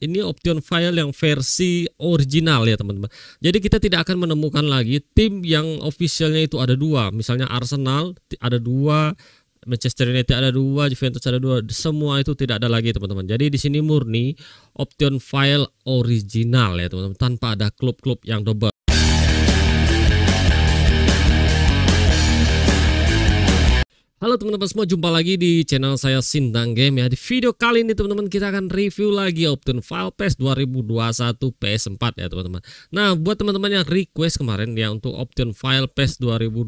ini option file yang versi original ya teman-teman. Jadi kita tidak akan menemukan lagi tim yang officialnya itu ada dua. Misalnya Arsenal ada dua, Manchester United ada dua, Juventus ada dua, semua itu tidak ada lagi teman-teman. Jadi di sini murni option file original ya teman-teman, tanpa ada klub-klub yang double. Halo teman-teman semua, jumpa lagi di channel saya Sintang Game ya. Di video kali ini teman-teman kita akan review lagi Optune File PS 2021 PS4 ya teman-teman. Nah, buat teman-teman yang request kemarin ya untuk Optune File PS 2020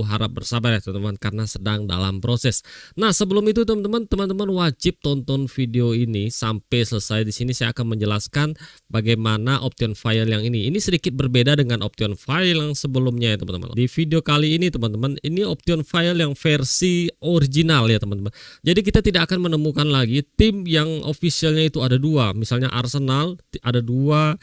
harap bersabar ya teman-teman karena sedang dalam proses. Nah, sebelum itu teman-teman, teman-teman wajib tonton video ini sampai selesai. Di sini saya akan menjelaskan bagaimana Optune File yang ini. Ini sedikit berbeda dengan Optune File yang sebelumnya ya teman-teman. Di video kali ini teman-teman, ini Optune File yang versi original ya teman-teman. Jadi kita tidak akan menemukan lagi tim yang officialnya itu ada dua. Misalnya Arsenal ada dua,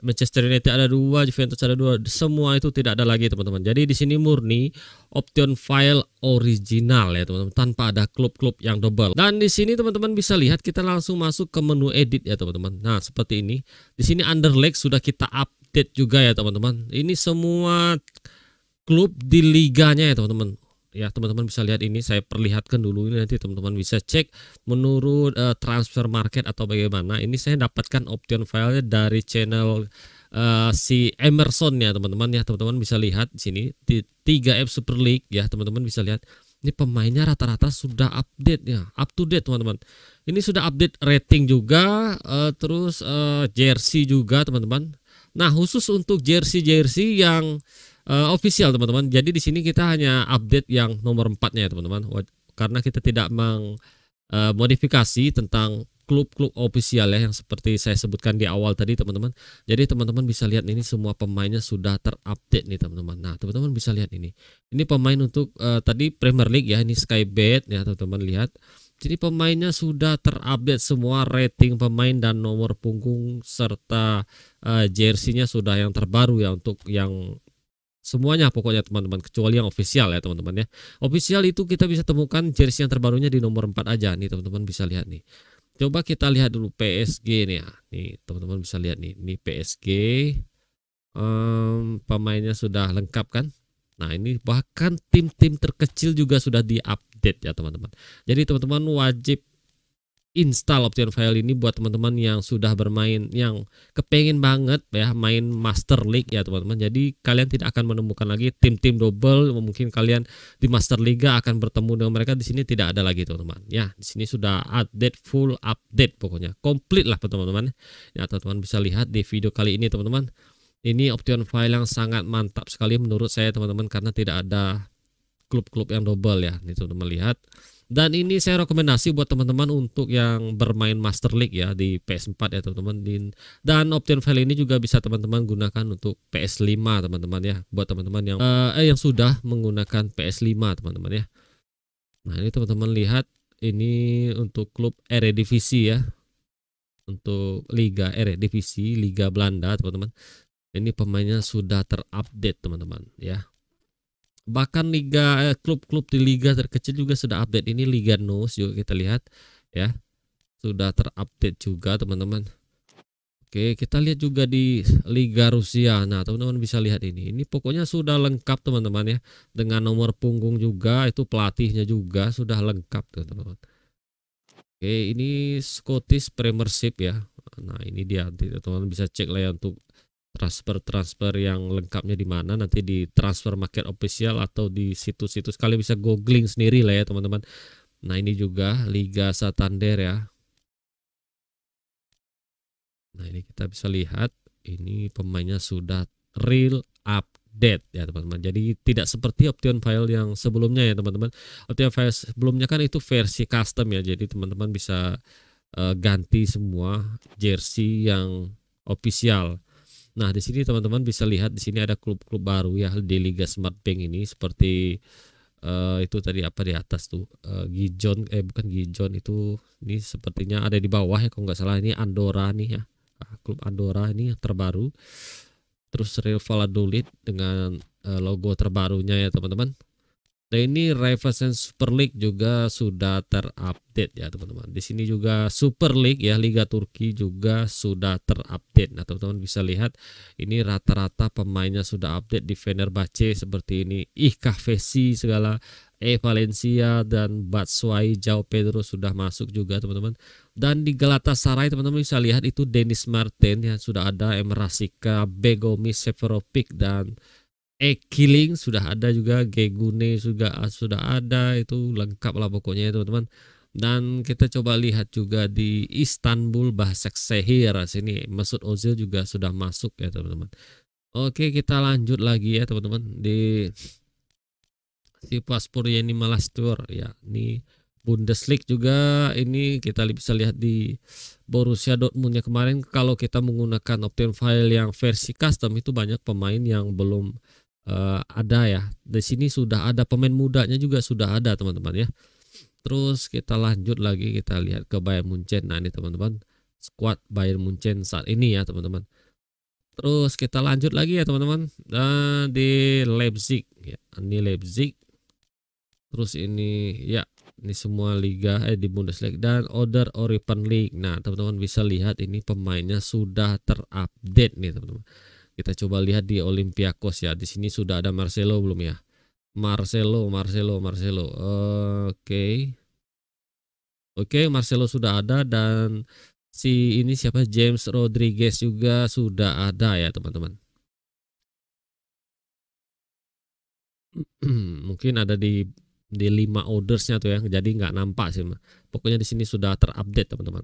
Manchester United ada dua, Juventus ada dua, semua itu tidak ada lagi teman-teman. Jadi di sini murni option file original ya teman-teman, tanpa ada klub-klub yang double. Dan di sini teman-teman bisa lihat kita langsung masuk ke menu edit ya teman-teman. Nah seperti ini, di sini underleg sudah kita update juga ya teman-teman. Ini semua klub di liganya ya teman-teman ya teman-teman bisa lihat ini saya perlihatkan dulu ini nanti teman-teman bisa cek menurut uh, transfer market atau bagaimana ini saya dapatkan option filenya dari channel uh, si Emerson ya teman-teman ya teman-teman bisa lihat di sini di 3F Super League ya teman-teman bisa lihat ini pemainnya rata-rata sudah update ya up to date teman-teman ini sudah update rating juga uh, terus uh, jersey juga teman-teman nah khusus untuk jersey jersey yang uh, official teman-teman. Jadi di sini kita hanya update yang nomor empatnya ya teman-teman. Karena kita tidak mengmodifikasi eh, uh, tentang klub-klub official ya yang seperti saya sebutkan di awal tadi teman-teman. Jadi teman-teman bisa lihat ini semua pemainnya sudah terupdate nih teman-teman. Nah, teman-teman bisa lihat ini. Ini pemain untuk uh, tadi Premier League ya, ini Skybet ya teman-teman lihat. Jadi pemainnya sudah terupdate semua rating pemain dan nomor punggung serta uh, jersey-nya sudah yang terbaru ya untuk yang semuanya pokoknya teman-teman kecuali yang official ya teman-teman ya official itu kita bisa temukan jersey yang terbarunya di nomor 4 aja nih teman-teman bisa lihat nih coba kita lihat dulu PSG nih ya nih teman-teman bisa lihat nih ini PSG um, pemainnya sudah lengkap kan Nah ini bahkan tim-tim terkecil juga sudah diupdate ya teman-teman. Jadi teman-teman wajib install Option File ini buat teman-teman yang sudah bermain yang kepengen banget ya main Master League ya teman-teman. Jadi kalian tidak akan menemukan lagi tim-tim double mungkin kalian di Master Liga akan bertemu dengan mereka di sini tidak ada lagi teman-teman. Ya, di sini sudah update full update pokoknya. Komplit lah teman-teman. Ya, teman-teman bisa lihat di video kali ini teman-teman. Ini Option File yang sangat mantap sekali menurut saya teman-teman karena tidak ada klub-klub yang double ya. Ini teman-teman lihat. Dan ini saya rekomendasi buat teman-teman untuk yang bermain Master League ya di PS4 ya teman-teman. Dan Option File ini juga bisa teman-teman gunakan untuk PS5 teman-teman ya. Buat teman-teman yang eh yang sudah menggunakan PS5 teman-teman ya. Nah ini teman-teman lihat ini untuk klub Eredivisie ya. Untuk Liga Eredivisie, Liga Belanda teman-teman. Ini pemainnya sudah terupdate teman-teman ya bahkan liga eh, klub-klub eh, di liga terkecil juga sudah update ini Liga News juga kita lihat ya sudah terupdate juga teman-teman Oke kita lihat juga di Liga Rusia nah teman-teman bisa lihat ini ini pokoknya sudah lengkap teman-teman ya dengan nomor punggung juga itu pelatihnya juga sudah lengkap teman-teman Oke ini Scottish Premiership ya nah ini dia teman-teman bisa cek lah ya untuk transfer-transfer yang lengkapnya di mana nanti di transfer market official atau di situs-situs kalian bisa googling sendiri lah ya teman-teman. Nah ini juga Liga Santander ya. Nah ini kita bisa lihat ini pemainnya sudah real update ya teman-teman. Jadi tidak seperti option file yang sebelumnya ya teman-teman. Option file sebelumnya kan itu versi custom ya. Jadi teman-teman bisa uh, ganti semua jersey yang official. Nah, di sini teman-teman bisa lihat di sini ada klub-klub baru ya di Liga Smart Bank ini seperti uh, itu tadi apa di atas tuh uh, Gijon eh bukan Gijon itu ini sepertinya ada di bawah ya kalau nggak salah ini Andorra nih ya. Nah, klub Andorra ini yang terbaru. Terus Real Valladolid dengan uh, logo terbarunya ya teman-teman. Nah ini Raiffeisen Super League juga sudah terupdate ya teman-teman. Di sini juga Super League ya Liga Turki juga sudah terupdate. Nah teman-teman bisa lihat ini rata-rata pemainnya sudah update di Fenerbahce seperti ini. Ih Kahvesi segala E Valencia dan Batsuai Jao Pedro sudah masuk juga teman-teman. Dan di Galatasaray teman-teman bisa lihat itu Denis Martin yang sudah ada Emrasika, Begomi Severopik dan e-killing eh, sudah ada juga, gegune juga sudah ada, itu lengkap lah pokoknya ya teman-teman. Dan kita coba lihat juga di Istanbul Bahsek Sehir sini Mesut Ozil juga sudah masuk ya teman-teman. Oke kita lanjut lagi ya teman-teman di si paspor Yeni Malastur ya ini Bundesliga juga ini kita bisa lihat di Borussia Dortmund ya kemarin kalau kita menggunakan Optin file yang versi custom itu banyak pemain yang belum uh, ada ya. Di sini sudah ada pemain mudanya juga sudah ada teman-teman ya. Terus kita lanjut lagi kita lihat ke Bayern Munchen. Nah ini teman-teman squad Bayern Munchen saat ini ya teman-teman. Terus kita lanjut lagi ya teman-teman nah, di Leipzig ya. Ini Leipzig. Terus ini ya ini semua liga eh di Bundesliga dan Order Open League. Nah teman-teman bisa lihat ini pemainnya sudah terupdate nih teman-teman. Kita coba lihat di Olympiakos ya. Di sini sudah ada Marcelo belum ya? Marcelo, Marcelo, Marcelo. Oke. okay. Oke, okay. Marcelo sudah ada dan si ini siapa James Rodriguez juga sudah ada ya, teman-teman. Mungkin ada di di 5 ordersnya tuh ya. Jadi nggak nampak sih. Pokoknya di sini sudah terupdate, teman-teman.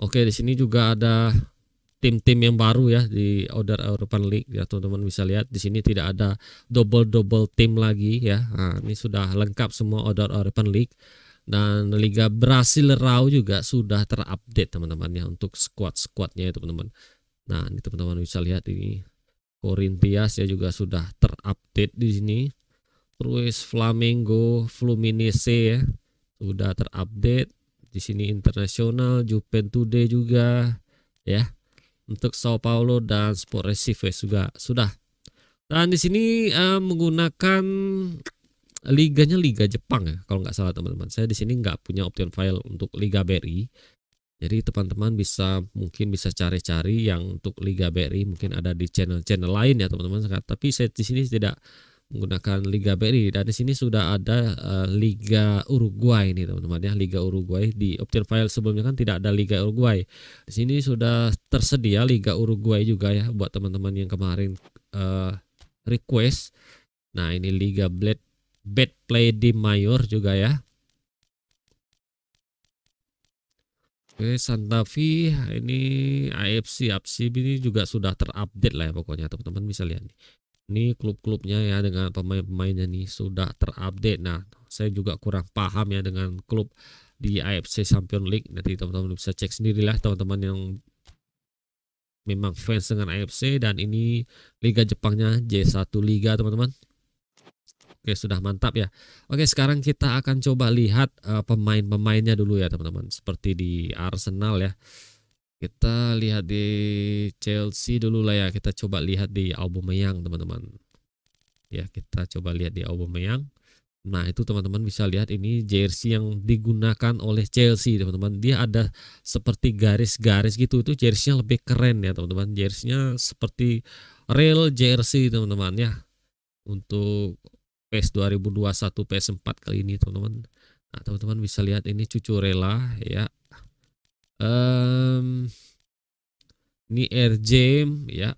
Oke, di sini juga ada tim-tim yang baru ya di Order European League ya teman-teman bisa lihat di sini tidak ada double-double tim lagi ya nah, ini sudah lengkap semua Order European League dan Liga Brasil Rau juga sudah terupdate teman-teman ya untuk squad-squadnya ya teman-teman nah ini teman-teman bisa lihat ini Corinthians ya juga sudah terupdate di sini terus Flamengo Fluminense ya sudah terupdate di sini internasional Juventude juga ya untuk Sao Paulo dan Sport Recife juga sudah. Dan di sini uh, menggunakan liganya Liga Jepang ya kalau nggak salah teman-teman. Saya di sini nggak punya option file untuk Liga BRI. Jadi teman-teman bisa mungkin bisa cari-cari yang untuk Liga BRI mungkin ada di channel-channel lain ya teman-teman. Tapi saya di sini tidak menggunakan Liga BRI dan di sini sudah ada uh, Liga Uruguay ini teman-teman ya Liga Uruguay di Option File sebelumnya kan tidak ada Liga Uruguay di sini sudah tersedia Liga Uruguay juga ya buat teman-teman yang kemarin uh, request nah ini Liga Blade Bad Play di Mayor juga ya Oke, Santa Fe ini AFC AFC ini juga sudah terupdate lah ya pokoknya teman-teman bisa lihat nih. Ini klub-klubnya ya dengan pemain-pemainnya nih sudah terupdate. Nah, saya juga kurang paham ya dengan klub di AFC Champions League. Nanti teman-teman bisa cek sendirilah teman-teman yang memang fans dengan AFC dan ini Liga Jepangnya J1 Liga, teman-teman. Oke, sudah mantap ya. Oke, sekarang kita akan coba lihat uh, pemain-pemainnya dulu ya, teman-teman. Seperti di Arsenal ya. Kita lihat di Chelsea dulu lah ya. Kita coba lihat di album yang teman-teman. Ya, kita coba lihat di album yang Nah, itu teman-teman bisa lihat ini jersey yang digunakan oleh Chelsea, teman-teman. Dia ada seperti garis-garis gitu. Itu jerseynya lebih keren ya, teman-teman. jerseynya seperti real jersey, teman-teman ya. Untuk PS 2021 PS4 kali ini, teman-teman. Nah, teman-teman bisa lihat ini cucu rela ya um, ini RJ ya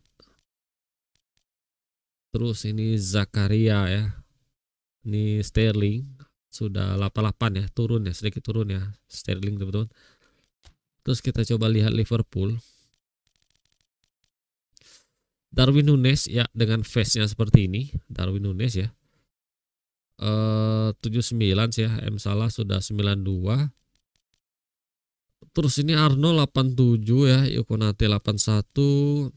terus ini Zakaria ya ini Sterling sudah 88 ya turun ya sedikit turun ya Sterling teman-teman terus kita coba lihat Liverpool Darwin Nunes ya dengan face-nya seperti ini Darwin Nunes ya eh 79 ya M Salah sudah 92 terus ini Arno 87 ya Yukonate 81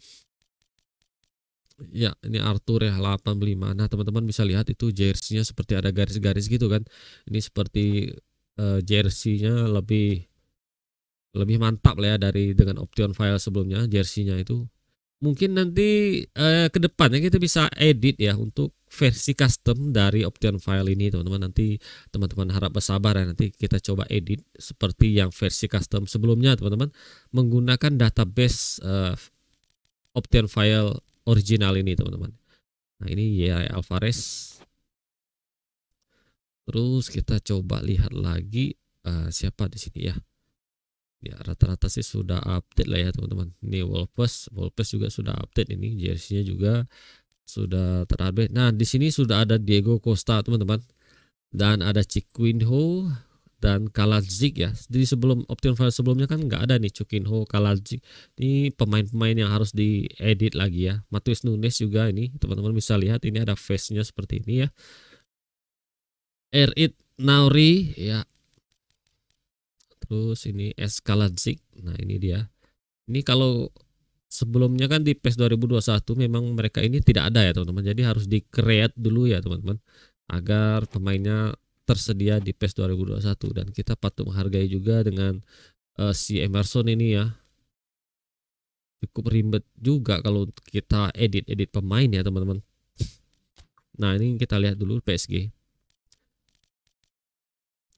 ya ini Arthur ya 85 nah teman-teman bisa lihat itu jersinya seperti ada garis-garis gitu kan ini seperti uh, jerseynya lebih lebih mantap lah ya dari dengan option file sebelumnya jersinya itu mungkin nanti eh, ke depannya kita bisa edit ya untuk versi custom dari Option file ini teman-teman nanti teman-teman harap bersabar ya nanti kita coba edit seperti yang versi custom sebelumnya teman-teman menggunakan database uh, eh, Option file original ini teman-teman nah ini ya Alvarez terus kita coba lihat lagi uh, siapa di sini ya ya rata-rata sih sudah update lah ya teman-teman ini Wolpes Wolpes juga sudah update ini jerseynya juga sudah terupdate nah di sini sudah ada Diego Costa teman-teman dan ada Chiquinho dan Kalajic ya jadi sebelum option file sebelumnya kan nggak ada nih Chiquinho Kalajic ini pemain-pemain yang harus diedit lagi ya Matius Nunes juga ini teman-teman bisa lihat ini ada face-nya seperti ini ya Erit Nauri ya terus ini Eskaladzik nah ini dia ini kalau sebelumnya kan di PES 2021 memang mereka ini tidak ada ya teman-teman jadi harus di create dulu ya teman-teman agar pemainnya tersedia di PES 2021 dan kita patut menghargai juga dengan uh, si Emerson ini ya cukup ribet juga kalau kita edit-edit pemain ya teman-teman nah ini kita lihat dulu PSG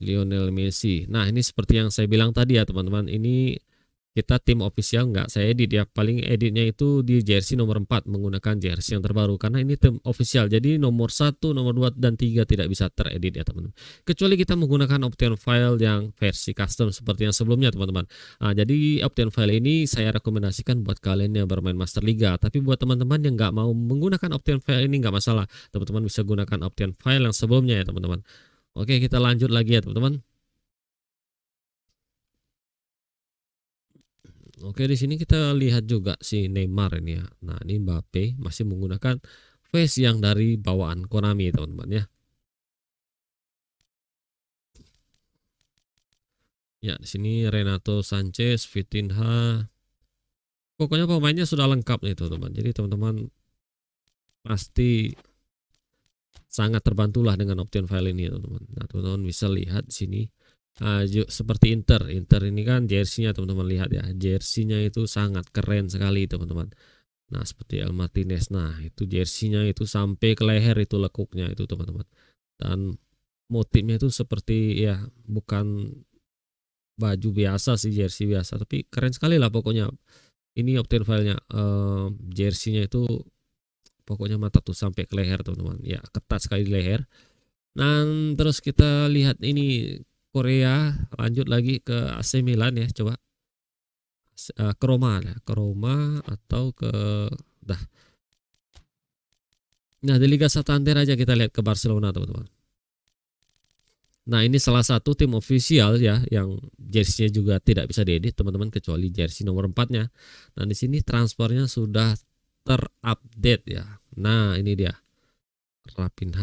Lionel Messi. Nah, ini seperti yang saya bilang tadi ya, teman-teman. Ini kita tim official nggak saya edit ya. Paling editnya itu di jersey nomor 4 menggunakan jersey yang terbaru karena ini tim official. Jadi nomor 1, nomor 2 dan 3 tidak bisa teredit ya, teman-teman. Kecuali kita menggunakan Option file yang versi custom seperti yang sebelumnya, teman-teman. Nah, jadi Option file ini saya rekomendasikan buat kalian yang bermain Master Liga, tapi buat teman-teman yang nggak mau menggunakan Option file ini nggak masalah. Teman-teman bisa gunakan Option file yang sebelumnya ya, teman-teman. Oke, kita lanjut lagi ya, teman-teman. Oke, di sini kita lihat juga si Neymar ini ya. Nah, ini Mbappe masih menggunakan face yang dari bawaan Konami, teman-teman ya. Ya, di sini Renato Sanchez, Vitinha. Pokoknya pemainnya sudah lengkap nih, teman-teman. Jadi, teman-teman pasti sangat terbantulah dengan option file ini teman-teman. Nah teman-teman bisa lihat sini uh, seperti Inter, Inter ini kan jersey teman-teman lihat ya, jersey itu sangat keren sekali teman-teman. Nah seperti El Martinez, nah itu jersey itu sampai ke leher itu lekuknya itu teman-teman. Dan motifnya itu seperti ya bukan baju biasa sih jersey biasa, tapi keren sekali lah pokoknya. Ini obtain filenya, uh, eh, jerseynya itu pokoknya mata tuh sampai ke leher teman-teman ya ketat sekali di leher Nah terus kita lihat ini Korea lanjut lagi ke AC Milan ya coba eh, ke Roma ya. ke Roma atau ke dah nah di Liga Santander aja kita lihat ke Barcelona teman-teman Nah ini salah satu tim ofisial ya yang jersinya juga tidak bisa diedit teman-teman kecuali jersey nomor 4-nya. Nah di sini transfernya sudah terupdate ya. Nah, ini dia. Rapin H.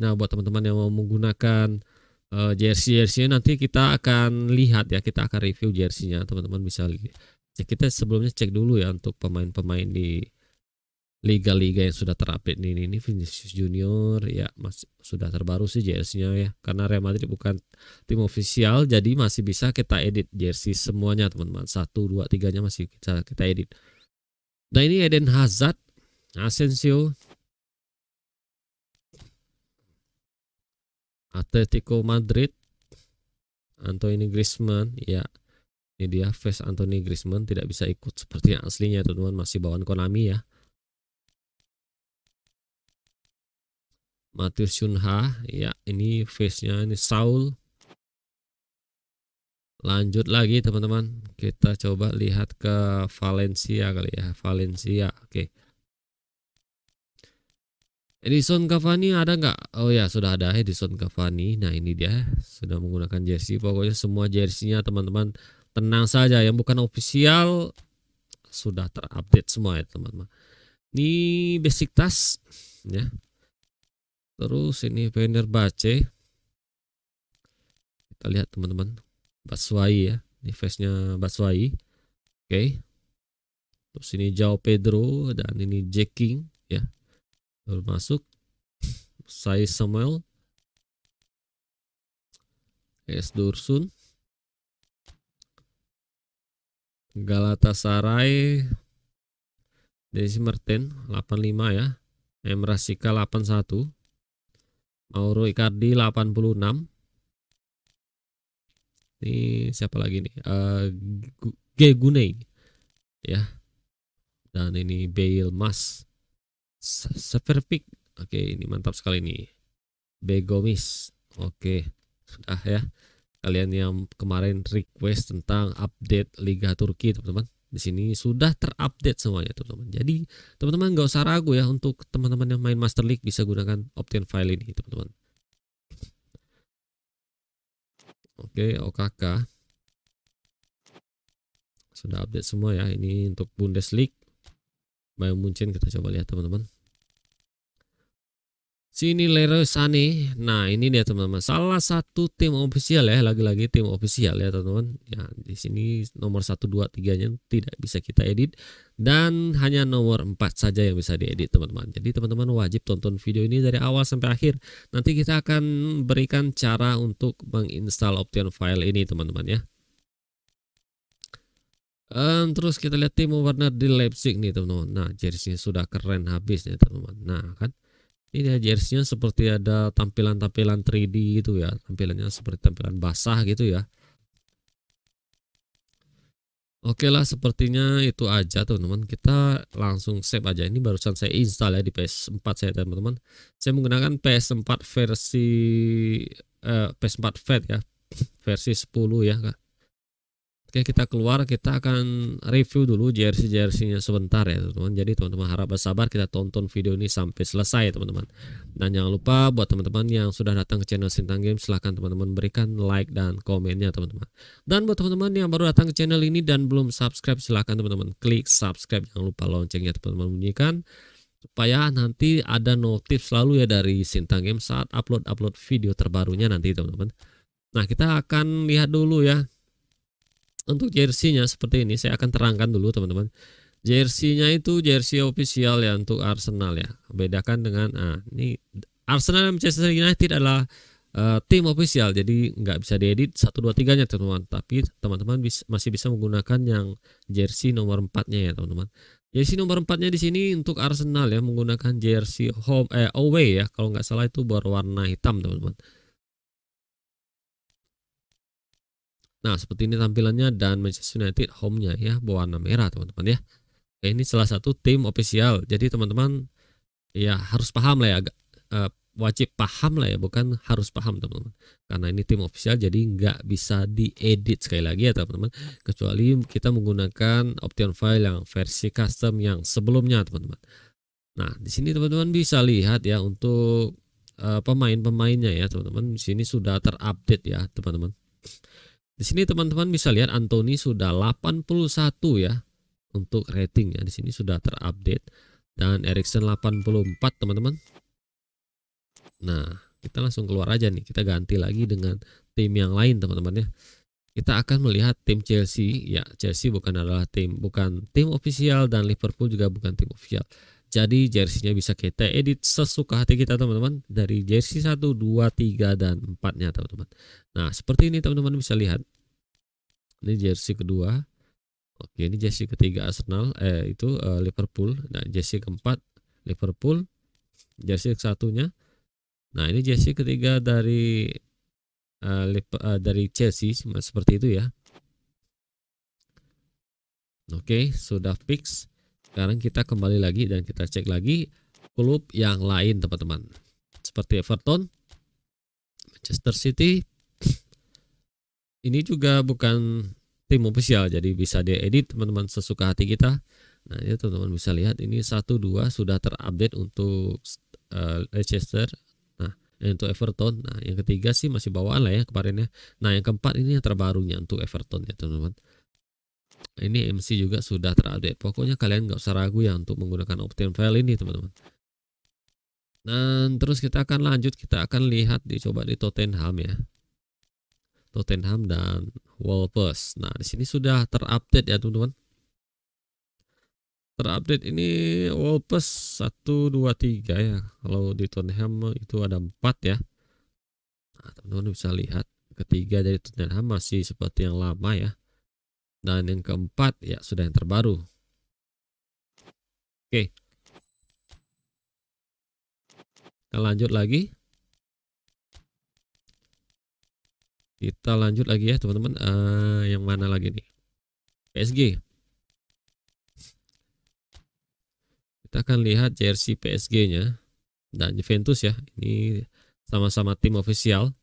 Nah, buat teman-teman yang mau menggunakan uh, eh, jersey jersey nanti kita akan lihat ya, kita akan review jersey Teman-teman bisa cek kita sebelumnya cek dulu ya untuk pemain-pemain di liga-liga yang sudah terupdate nih ini, ini Vinicius Junior ya masih sudah terbaru sih jersey ya karena Real Madrid bukan tim ofisial, jadi masih bisa kita edit jersey semuanya teman-teman satu dua tiganya masih bisa kita edit Nah ini Eden Hazard, Asensio, Atletico Madrid, Anthony Griezmann, ya ini dia face Anthony Griezmann tidak bisa ikut seperti yang aslinya teman-teman masih bawaan Konami ya. Matius Sunha, ya ini face-nya ini Saul, lanjut lagi teman-teman kita coba lihat ke Valencia kali ya Valencia oke okay. Edison Cavani ada nggak oh ya sudah ada Edison Cavani nah ini dia sudah menggunakan jersey pokoknya semua jerseynya teman-teman tenang saja yang bukan official sudah terupdate semua ya teman-teman ini basic tas ya terus ini Bace kita lihat teman-teman Batshuayi ya ini face-nya Batshuayi oke okay. terus ini Jao Pedro dan ini Jacking ya baru masuk Sai Samuel Es Dursun Galatasaray Desi Merten 85 ya Emrasika 81 Mauro Icardi 86 ini siapa lagi nih uh, eh, G Gunei ya dan ini Bail Mas Severpik oke ini mantap sekali nih Begomis oke sudah ya kalian yang kemarin request tentang update Liga Turki teman-teman di sini sudah terupdate semuanya teman-teman. Jadi teman-teman nggak usah ragu ya untuk teman-teman yang main Master League bisa gunakan option file ini teman-teman. Oke, OKK. Sudah update semua ya. Ini untuk Bundesliga. Bayern Munchen kita coba lihat teman-teman. Sini Leroy Sané. Nah, ini dia teman-teman. Salah satu tim ofisial ya, lagi-lagi tim ofisial ya, teman-teman. Ya, di sini nomor 1 2 3-nya tidak bisa kita edit dan hanya nomor 4 saja yang bisa diedit, teman-teman. Jadi, teman-teman wajib tonton video ini dari awal sampai akhir. Nanti kita akan berikan cara untuk menginstal Option file ini, teman-teman ya. Um, terus kita lihat tim warna di Leipzig nih, teman-teman. Nah, jersey sudah keren habis nih, teman-teman. Nah, kan ini iya, HJRC-nya seperti ada tampilan-tampilan 3D gitu ya, tampilannya seperti tampilan basah gitu ya. Oke lah, sepertinya itu aja teman-teman. Kita langsung save aja. Ini barusan saya install ya di PS4 saya teman-teman. Saya menggunakan PS4 versi eh, PS4 Fat ya, versi 10 ya. Kak. Oke kita keluar kita akan review dulu jersey jersinya sebentar ya teman-teman Jadi teman-teman harap bersabar kita tonton video ini sampai selesai teman-teman Dan jangan lupa buat teman-teman yang sudah datang ke channel Sintang Games, Silahkan teman-teman berikan like dan komennya teman-teman Dan buat teman-teman yang baru datang ke channel ini dan belum subscribe Silahkan teman-teman klik subscribe Jangan lupa loncengnya teman-teman bunyikan supaya nanti ada notif selalu ya dari Sintang Games saat upload-upload video terbarunya nanti teman-teman. Nah kita akan lihat dulu ya untuk jersinya seperti ini saya akan terangkan dulu teman-teman jersinya itu jersey official ya untuk Arsenal ya bedakan dengan ah ini Arsenal dan Manchester United adalah uh, tim official jadi nggak bisa diedit satu dua tiganya teman-teman tapi teman-teman bis, masih bisa menggunakan yang jersey nomor empatnya ya teman-teman jersey nomor empatnya di sini untuk Arsenal ya menggunakan jersey home eh, away ya kalau nggak salah itu berwarna hitam teman-teman Nah, seperti ini tampilannya dan Manchester United home-nya ya berwarna merah, teman-teman ya. Oke, ini salah satu tim official. Jadi teman-teman ya harus paham lah ya agak uh, wajib paham lah ya bukan harus paham teman-teman karena ini tim official jadi nggak bisa diedit sekali lagi ya teman-teman kecuali kita menggunakan option file yang versi custom yang sebelumnya teman-teman nah di sini teman-teman bisa lihat ya untuk uh, pemain-pemainnya ya teman-teman di sini sudah terupdate ya teman-teman di sini teman-teman bisa lihat Anthony sudah 81 ya untuk rating ya. Di sini sudah terupdate dan Ericsson 84 teman-teman. Nah, kita langsung keluar aja nih. Kita ganti lagi dengan tim yang lain teman-teman ya. Kita akan melihat tim Chelsea. Ya, Chelsea bukan adalah tim bukan tim ofisial dan Liverpool juga bukan tim ofisial. Jadi jersey-nya bisa kita edit sesuka hati kita teman-teman dari jersey 1, 2, 3 dan 4-nya teman-teman. Nah, seperti ini teman-teman bisa lihat. Ini jersey kedua. Oke, ini jersey ketiga Arsenal eh itu eh, Liverpool. Nah, jersey keempat Liverpool. Jersey satunya. Nah, ini jersey ketiga dari eh, eh, dari Chelsea seperti itu ya. Oke, sudah fix. Sekarang kita kembali lagi dan kita cek lagi klub yang lain teman-teman. Seperti Everton, Manchester City. Ini juga bukan tim official jadi bisa diedit teman-teman sesuka hati kita. Nah, ini teman-teman bisa lihat ini 1 2 sudah terupdate untuk uh, Leicester. Nah, untuk Everton. Nah, yang ketiga sih masih bawaan lah ya kemarin ya. Nah, yang keempat ini yang terbarunya untuk Everton ya, teman-teman. Ini MC juga sudah terupdate. Pokoknya kalian nggak usah ragu ya untuk menggunakan Optane file ini, teman-teman. Nah, terus kita akan lanjut, kita akan lihat dicoba di Tottenham ya. Tottenham dan Wolves. Nah, di sini sudah terupdate ya, teman-teman. Terupdate ini Wolves 1 2 3 ya. Kalau di Tottenham itu ada empat ya. Nah, teman-teman bisa lihat ketiga dari Tottenham masih seperti yang lama ya. Dan yang keempat, ya sudah yang terbaru. Oke. Kita lanjut lagi. Kita lanjut lagi ya teman-teman. Uh, yang mana lagi nih? PSG. Kita akan lihat jersey PSG-nya dan Juventus ya. Ini sama-sama tim ofisial.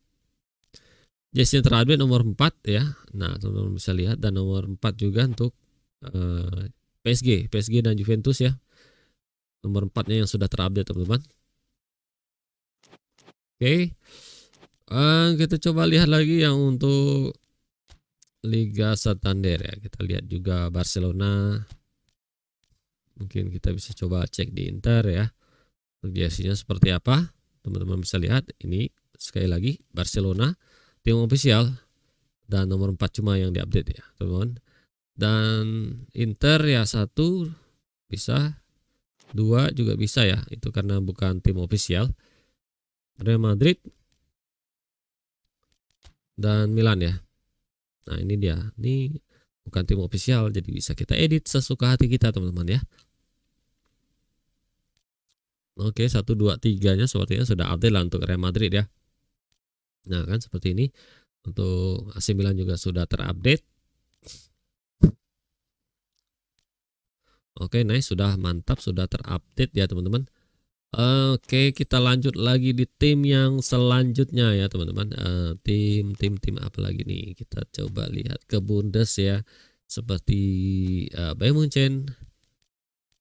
Jasnya terakhir nomor 4 ya. Nah, teman-teman bisa lihat dan nomor 4 juga untuk uh, eh, PSG, PSG dan Juventus ya. Nomor 4-nya yang sudah terupdate, teman-teman. Oke. Okay. Uh, eh, kita coba lihat lagi yang untuk Liga Santander ya. Kita lihat juga Barcelona. Mungkin kita bisa coba cek di Inter ya. Biasanya seperti apa? Teman-teman bisa lihat ini sekali lagi Barcelona tim official dan nomor 4 cuma yang diupdate ya teman teman dan Inter ya satu bisa dua juga bisa ya itu karena bukan tim official Real Madrid dan Milan ya nah ini dia ini bukan tim official jadi bisa kita edit sesuka hati kita teman-teman ya Oke, satu dua tiganya sepertinya sudah update lah untuk Real Madrid ya. Nah kan seperti ini untuk AC Milan juga sudah terupdate. Oke, okay, nice sudah mantap sudah terupdate ya teman-teman. Oke, okay, kita lanjut lagi di tim yang selanjutnya ya teman-teman. Uh, tim tim tim apa lagi nih? Kita coba lihat ke Bundes ya. Seperti uh, eh, Bayern Munchen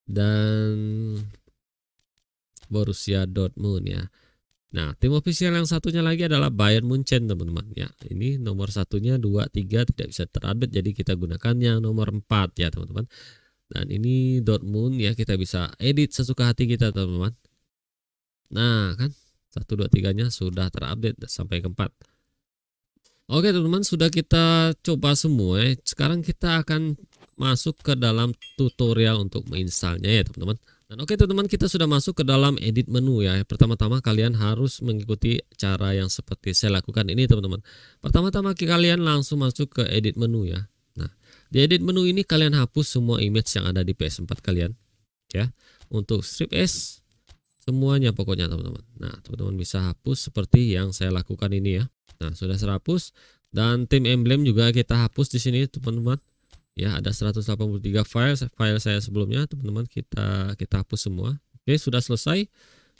dan Borussia Dortmund ya. Nah, tim official yang satunya lagi adalah Bayern Munchen, teman-teman ya. Ini nomor satunya 2 3 tidak bisa terupdate jadi kita gunakan yang nomor 4 ya, teman-teman. Dan ini Dortmund ya, kita bisa edit sesuka hati kita, teman-teman. Nah, kan 1 2 3-nya sudah terupdate sampai keempat. Oke, teman-teman, sudah kita coba semua. Ya. Sekarang kita akan masuk ke dalam tutorial untuk menginstalnya ya, teman-teman. Dan oke teman-teman kita sudah masuk ke dalam edit menu ya. Pertama-tama kalian harus mengikuti cara yang seperti saya lakukan ini teman-teman. Pertama-tama kalian langsung masuk ke edit menu ya. Nah, di edit menu ini kalian hapus semua image yang ada di PS4 kalian ya. Untuk strip S semuanya pokoknya teman-teman. Nah, teman-teman bisa hapus seperti yang saya lakukan ini ya. Nah, sudah saya dan tim emblem juga kita hapus di sini teman-teman ya ada 183 file file saya sebelumnya teman-teman kita kita hapus semua oke sudah selesai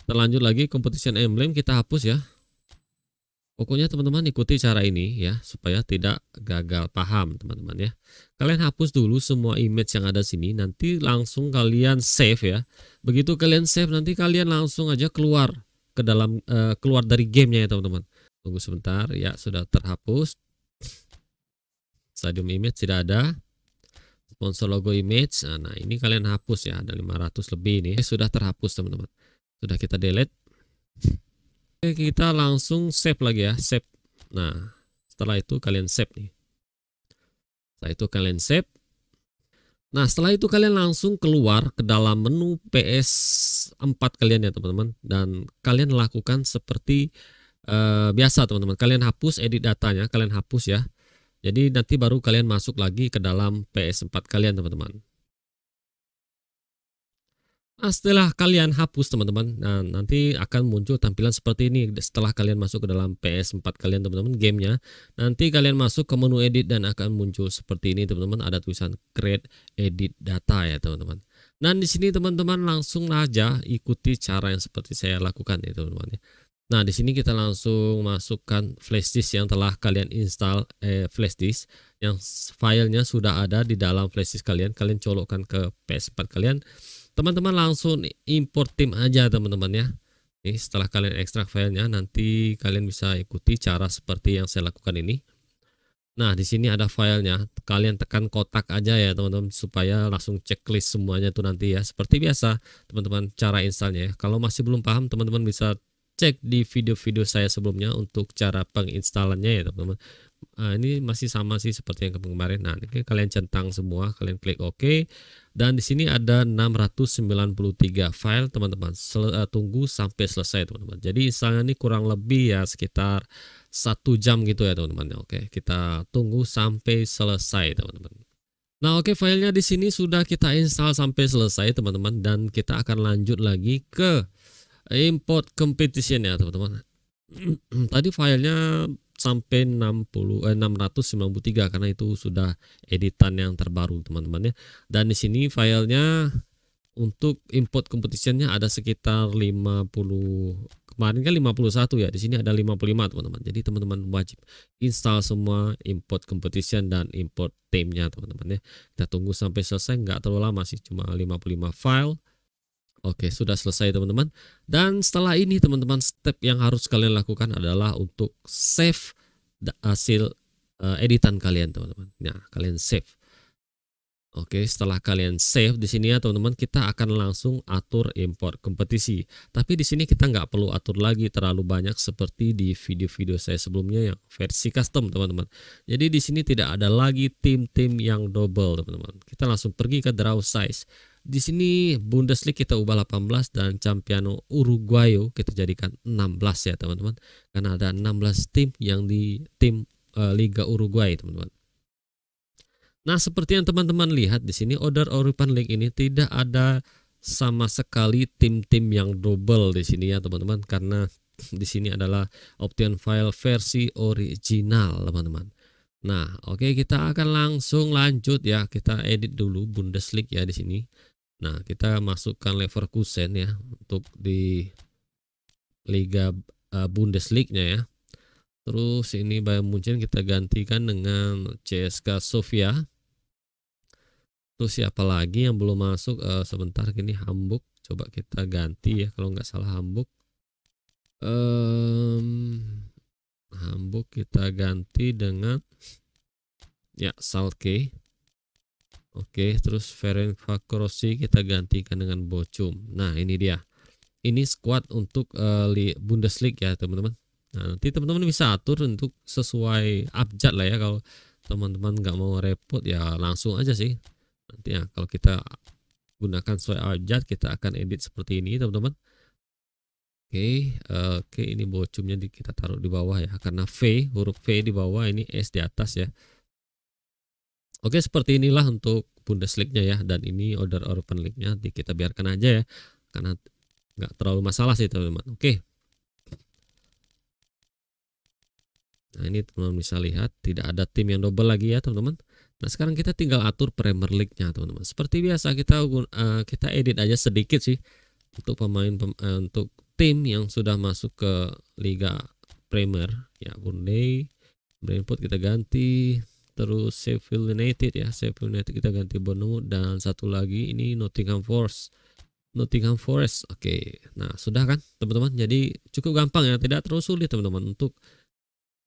terlanjut lagi competition emblem kita hapus ya pokoknya teman-teman ikuti cara ini ya supaya tidak gagal paham teman-teman ya kalian hapus dulu semua image yang ada sini nanti langsung kalian save ya begitu kalian save nanti kalian langsung aja keluar ke dalam uh, keluar dari gamenya ya teman-teman tunggu sebentar ya sudah terhapus stadium image tidak ada sponsor logo image nah, nah ini kalian hapus ya ada 500 lebih ini eh, sudah terhapus teman-teman sudah kita delete Oke, kita langsung save lagi ya save nah setelah itu kalian save nih setelah itu kalian save Nah setelah itu kalian langsung keluar ke dalam menu PS4 kalian ya teman-teman Dan kalian lakukan seperti uh, biasa teman-teman Kalian hapus edit datanya, kalian hapus ya jadi nanti baru kalian masuk lagi ke dalam PS4 kalian teman-teman. Nah, setelah kalian hapus teman-teman, nah nanti akan muncul tampilan seperti ini setelah kalian masuk ke dalam PS4 kalian teman-teman gamenya. Nanti kalian masuk ke menu edit dan akan muncul seperti ini teman-teman. Ada tulisan create edit data ya teman-teman. Nah di sini teman-teman langsung aja ikuti cara yang seperti saya lakukan ya teman-teman. Ya. Nah, di sini kita langsung masukkan flash disk yang telah kalian install eh, flash disk yang filenya sudah ada di dalam flash disk kalian. Kalian colokkan ke PS4 kalian. Teman-teman langsung import tim aja teman-teman ya. Nih, setelah kalian ekstrak filenya nanti kalian bisa ikuti cara seperti yang saya lakukan ini. Nah, di sini ada filenya. Kalian tekan kotak aja ya teman-teman supaya langsung checklist semuanya tuh nanti ya. Seperti biasa teman-teman cara installnya ya. Kalau masih belum paham teman-teman bisa cek di video-video saya sebelumnya untuk cara penginstalannya ya teman-teman uh, ini masih sama sih seperti yang kemarin nah ini kalian centang semua kalian klik OK dan di sini ada 693 file teman-teman eh, tunggu sampai selesai teman-teman jadi misalnya ini kurang lebih ya sekitar satu jam gitu ya teman-teman oke kita tunggu sampai selesai teman-teman Nah oke okay, filenya di sini sudah kita install sampai selesai teman-teman dan kita akan lanjut lagi ke import competition ya teman-teman tadi filenya sampai 60 eh, 693 karena itu sudah editan yang terbaru teman-teman ya dan di sini filenya untuk import competitionnya ada sekitar 50 kemarin kan 51 ya di sini ada 55 teman-teman jadi teman-teman wajib install semua import competition dan import timnya teman-teman ya kita tunggu sampai selesai nggak terlalu lama sih cuma 55 file Oke, sudah selesai teman-teman. Dan setelah ini teman-teman, step yang harus kalian lakukan adalah untuk save hasil uh, editan kalian teman-teman. Nah, kalian save. Oke, setelah kalian save di sini ya teman-teman, kita akan langsung atur import kompetisi. Tapi di sini kita nggak perlu atur lagi terlalu banyak seperti di video-video saya sebelumnya yang versi custom teman-teman. Jadi di sini tidak ada lagi tim-tim yang double teman-teman. Kita langsung pergi ke draw size. Di sini Bundesliga kita ubah 18 dan Campiano Uruguayo kita jadikan 16 ya teman-teman. Karena ada 16 tim yang di tim uh, Liga Uruguay teman-teman. Nah seperti yang teman-teman lihat di sini order urutan league ini tidak ada sama sekali tim-tim yang double di sini ya teman-teman karena di sini adalah option file versi original teman-teman. Nah, oke okay, kita akan langsung lanjut ya. Kita edit dulu Bundesliga ya di sini. Nah, kita masukkan Leverkusen ya untuk di Liga uh, eh, Bundesliga ya. Terus ini Bayern Munchen kita gantikan dengan CSKA Sofia. Terus siapa lagi yang belum masuk uh, sebentar ini Hamburg. Coba kita ganti ya kalau nggak salah Hamburg. Um, hambuk kita ganti dengan ya salt Salke. Oke, terus Ferencvarosi kita gantikan dengan Bocum. Nah, ini dia. Ini squad untuk uh, Bundesliga ya, teman-teman. Nah, nanti teman-teman bisa atur untuk sesuai abjad lah ya kalau teman-teman nggak mau repot ya langsung aja sih. Nanti ya kalau kita gunakan sesuai abjad kita akan edit seperti ini, teman-teman. Oke, okay, eh, oke okay, ini bocumnya di, kita taruh di bawah ya karena V huruf V di bawah ini S di atas ya. Oke, okay, seperti inilah untuk Bundesliga ya dan ini order Open League-nya kita biarkan aja ya karena nggak terlalu masalah sih teman-teman. Oke. Nah, ini teman-teman bisa lihat tidak ada tim yang double lagi ya teman-teman. Nah, sekarang kita tinggal atur Premier League-nya teman-teman. Seperti biasa kita uh, kita edit aja sedikit sih untuk pemain pem, uh, untuk tim yang sudah masuk ke Liga Premier ya Burnley Brentford kita ganti terus Sheffield United ya Sheffield United kita ganti Bournemouth dan satu lagi ini Nottingham Forest Nottingham Forest oke okay. nah sudah kan teman-teman jadi cukup gampang ya tidak terlalu sulit teman-teman untuk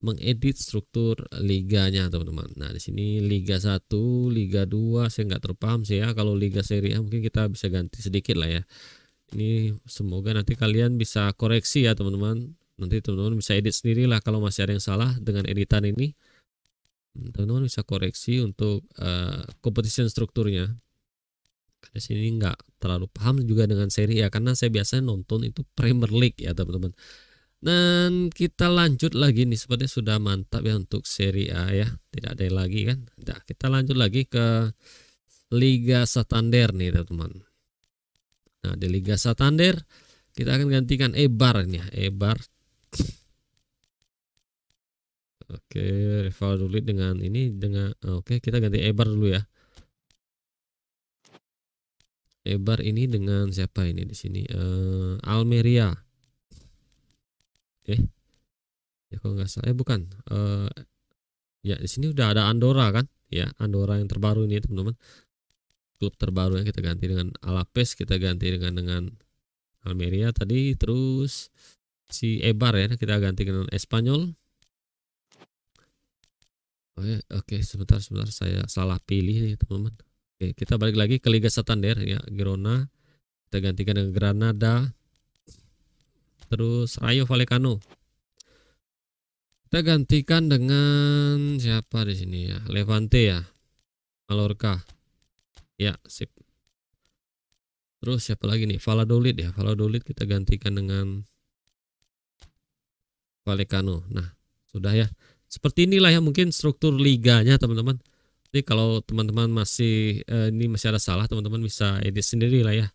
mengedit struktur liganya teman-teman. Nah di sini Liga 1, Liga 2 saya nggak terpaham sih ya. Kalau Liga Serie A mungkin kita bisa ganti sedikit lah ya. Ini semoga nanti kalian bisa koreksi ya teman-teman. Nanti teman-teman bisa edit sendirilah kalau masih ada yang salah dengan editan ini. Hmm, teman-teman bisa koreksi untuk uh, eh, competition strukturnya. Karena sini nggak terlalu paham juga dengan seri ya karena saya biasanya nonton itu Premier League ya teman-teman. Dan kita lanjut lagi nih sepertinya sudah mantap ya untuk seri A ya. Tidak ada lagi kan. Nah, kita lanjut lagi ke Liga Santander nih teman-teman. Nah, di Liga Santander kita akan gantikan Ebar ini ya, Ebar. Oke, rival dulu dengan ini dengan oke, kita ganti Ebar dulu ya. Ebar ini dengan siapa ini di sini? Uh, Almeria. Eh. Ya kok nggak salah eh bukan. Uh, ya di sini udah ada Andorra kan? Ya, Andorra yang terbaru ini, teman-teman klub terbaru yang kita ganti dengan Alapes kita ganti dengan dengan Almeria tadi terus si Ebar ya kita ganti dengan Espanyol oke oke sebentar sebentar saya salah pilih nih teman-teman oke kita balik lagi ke Liga Santander ya Girona kita gantikan dengan Granada terus Rayo Vallecano kita gantikan dengan siapa di sini ya Levante ya Mallorca ya sip terus siapa lagi nih Valadolid ya Valadolid kita gantikan dengan Vallecano nah sudah ya seperti inilah ya mungkin struktur liganya teman-teman jadi kalau teman-teman masih eh, ini masih ada salah teman-teman bisa edit sendiri lah ya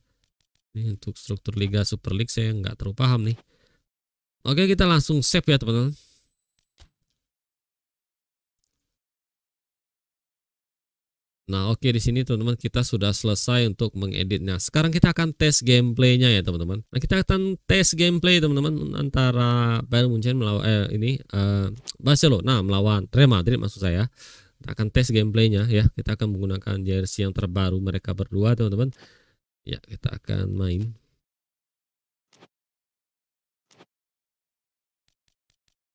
ini untuk struktur liga Super League saya nggak terlalu paham nih oke kita langsung save ya teman-teman Nah, oke okay, di sini teman-teman kita sudah selesai untuk mengeditnya. Sekarang kita akan tes gameplaynya ya teman-teman. Nah, kita akan tes gameplay teman-teman antara Bayern Munchen melawan eh, ini eh, Barcelona nah, melawan Real Madrid maksud saya. Kita akan tes gameplaynya ya. Kita akan menggunakan jersey yang terbaru mereka berdua teman-teman. Ya, kita akan main.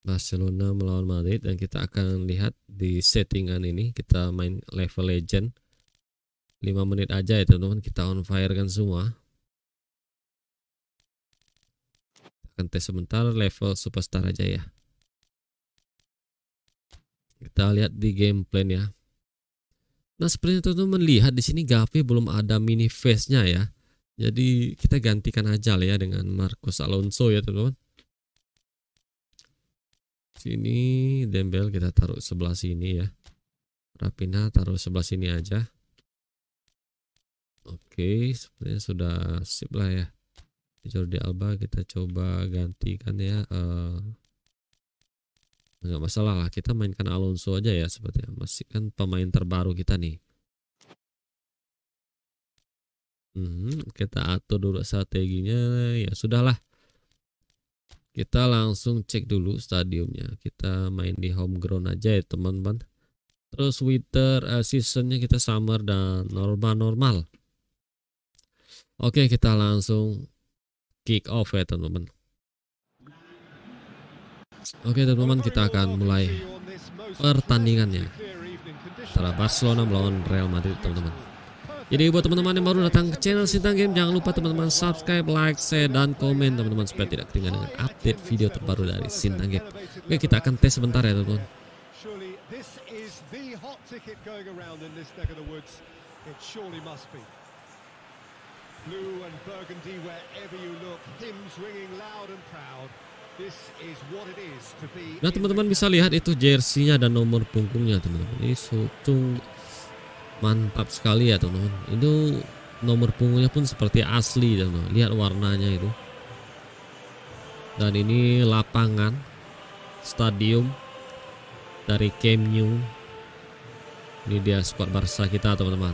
Barcelona melawan Madrid dan kita akan lihat di settingan ini kita main level legend 5 menit aja ya teman-teman kita on fire kan semua akan tes sebentar level superstar aja ya kita lihat di game plan ya nah seperti teman teman lihat di sini Gavi belum ada mini face nya ya jadi kita gantikan aja lah ya dengan Marcos Alonso ya teman-teman Sini dembel kita taruh sebelah sini ya. Rapina taruh sebelah sini aja. Oke, sebenarnya sudah sip lah ya. Jordi Alba kita coba gantikan ya. Uh, masalah lah, kita mainkan Alonso aja ya sepertinya. Masih kan pemain terbaru kita nih. Hmm, kita atur dulu strateginya ya sudahlah kita langsung cek dulu stadiumnya kita main di home ground aja ya teman-teman terus winter uh, seasonnya kita summer dan normal-normal oke kita langsung kick off ya teman-teman oke teman-teman kita akan mulai pertandingannya antara Barcelona melawan Real Madrid teman-teman jadi buat teman-teman yang baru datang ke channel Sintang Game Jangan lupa teman-teman subscribe, like, share, dan komen teman-teman Supaya tidak ketinggalan dengan update video terbaru dari Sintang Game Oke kita akan tes sebentar ya teman-teman Blue and burgundy wherever you look, hymns ringing loud and proud. Nah teman-teman bisa lihat itu jersinya dan nomor punggungnya teman-teman. Ini Sutung mantap sekali ya teman-teman itu nomor punggungnya pun seperti asli teman-teman lihat warnanya itu dan ini lapangan stadium dari Camp Nou ini dia squad Barca kita teman-teman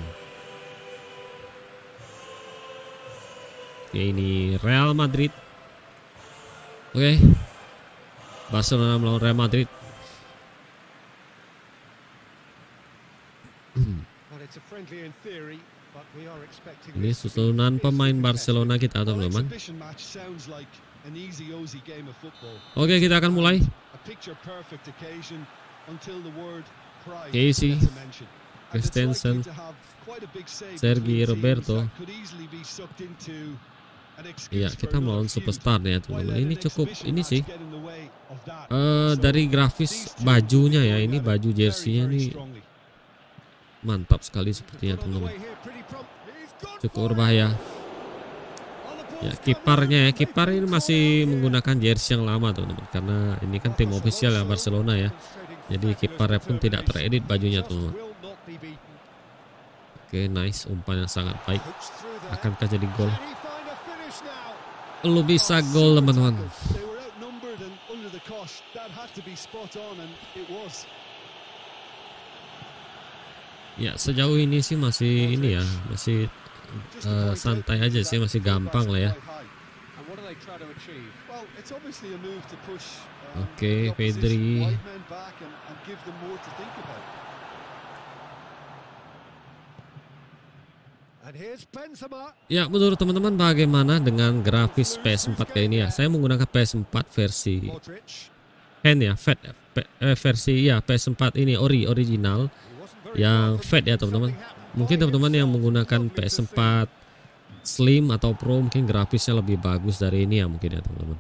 ya ini Real Madrid oke okay. Barcelona melawan Real Madrid Ini susunan pemain Barcelona kita teman-teman. Oke kita akan mulai. Casey, Kristensen, Sergi Roberto. Iya, kita melawan superstar ya teman-teman. Ini cukup, ini sih. Uh, dari grafis bajunya ya, ini baju jerseynya nih mantap sekali sepertinya teman-teman cukup berbahaya ya kiparnya ya kipar ini masih menggunakan jersey yang lama teman-teman karena ini kan tim official ya Barcelona ya jadi kiparnya pun tidak teredit bajunya teman-teman oke nice umpan yang sangat baik akankah jadi gol lu bisa gol teman-teman Ya sejauh ini sih masih ini ya masih uh, santai aja sih masih gampang lah ya. Oke okay, Pedri. Ya menurut teman-teman bagaimana dengan grafis PS4 kayak ini ya? Saya menggunakan PS4 versi hand ya, eh, versi ya PS4 ini ori original yang fat ya teman-teman mungkin teman-teman yang menggunakan PS4 Slim atau Pro mungkin grafisnya lebih bagus dari ini ya mungkin ya teman-teman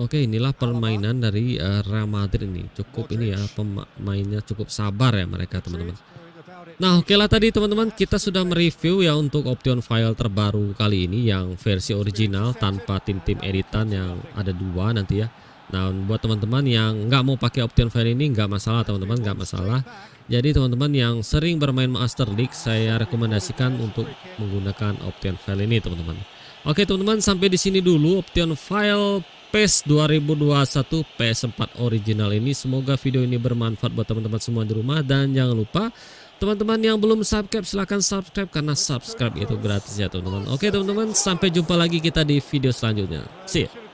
Oke inilah permainan dari uh, Real Madrid ini cukup ini ya pemainnya cukup sabar ya mereka teman-teman Nah oke lah tadi teman-teman kita sudah mereview ya untuk Option file terbaru kali ini yang versi original tanpa tim-tim editan yang ada dua nanti ya Nah buat teman-teman yang nggak mau pakai Option file ini nggak masalah teman-teman nggak masalah Jadi teman-teman yang sering bermain Master League saya rekomendasikan untuk menggunakan Option file ini teman-teman Oke teman-teman sampai di sini dulu Option file PES 2021 PS4 e original ini Semoga video ini bermanfaat buat teman-teman semua di rumah Dan jangan lupa Teman-teman yang belum subscribe silahkan subscribe karena subscribe itu gratis ya teman-teman. Oke teman-teman sampai jumpa lagi kita di video selanjutnya. See you. Ya.